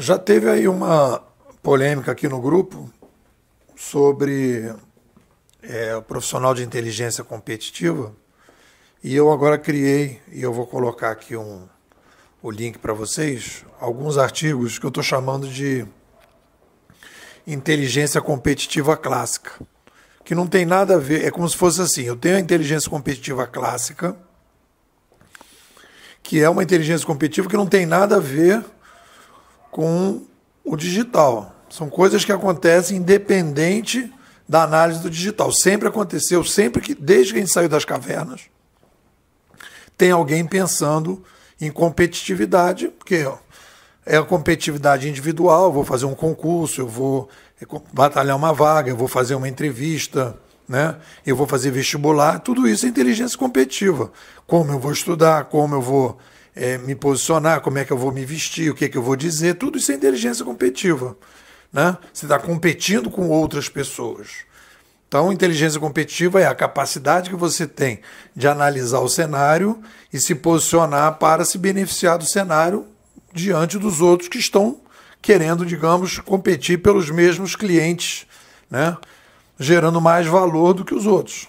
Já teve aí uma polêmica aqui no grupo sobre é, o profissional de inteligência competitiva e eu agora criei, e eu vou colocar aqui um, o link para vocês, alguns artigos que eu estou chamando de inteligência competitiva clássica, que não tem nada a ver, é como se fosse assim, eu tenho a inteligência competitiva clássica, que é uma inteligência competitiva que não tem nada a ver com o digital. São coisas que acontecem independente da análise do digital. Sempre aconteceu, sempre que desde que a gente saiu das cavernas, tem alguém pensando em competitividade, porque ó, é a competitividade individual, eu vou fazer um concurso, eu vou é, batalhar uma vaga, eu vou fazer uma entrevista, né? Eu vou fazer vestibular, tudo isso é inteligência competitiva. Como eu vou estudar, como eu vou é, me posicionar, como é que eu vou me vestir, o que é que eu vou dizer, tudo isso é inteligência competitiva. Né? Você está competindo com outras pessoas. Então, inteligência competitiva é a capacidade que você tem de analisar o cenário e se posicionar para se beneficiar do cenário diante dos outros que estão querendo, digamos, competir pelos mesmos clientes, né? gerando mais valor do que os outros.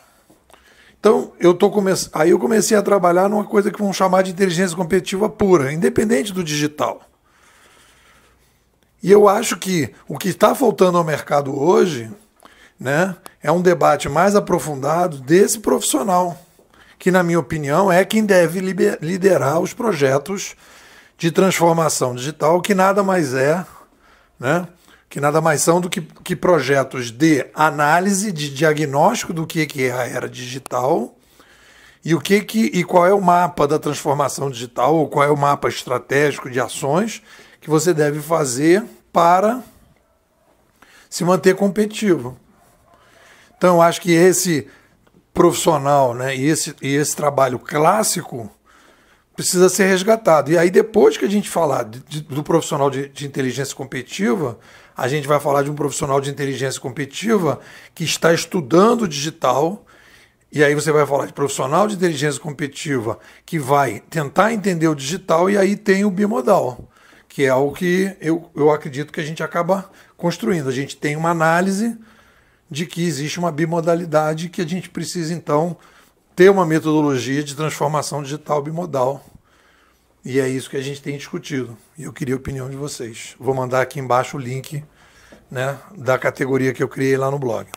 Então, eu tô come... aí eu comecei a trabalhar numa coisa que vão chamar de inteligência competitiva pura, independente do digital. E eu acho que o que está faltando ao mercado hoje né, é um debate mais aprofundado desse profissional, que, na minha opinião, é quem deve liderar os projetos de transformação digital, que nada mais é né, que nada mais são do que, que projetos de análise, de diagnóstico do que, que é a era digital e o que, que e qual é o mapa da transformação digital ou qual é o mapa estratégico de ações que você deve fazer para se manter competitivo. Então, eu acho que esse profissional né, e, esse, e esse trabalho clássico precisa ser resgatado. E aí, depois que a gente falar de, de, do profissional de, de inteligência competitiva, a gente vai falar de um profissional de inteligência competitiva que está estudando digital. E aí você vai falar de profissional de inteligência competitiva que vai tentar entender o digital e aí tem o bimodal, que é o que eu, eu acredito que a gente acaba construindo. A gente tem uma análise de que existe uma bimodalidade que a gente precisa então ter uma metodologia de transformação digital bimodal e é isso que a gente tem discutido. E eu queria a opinião de vocês. Vou mandar aqui embaixo o link né, da categoria que eu criei lá no blog.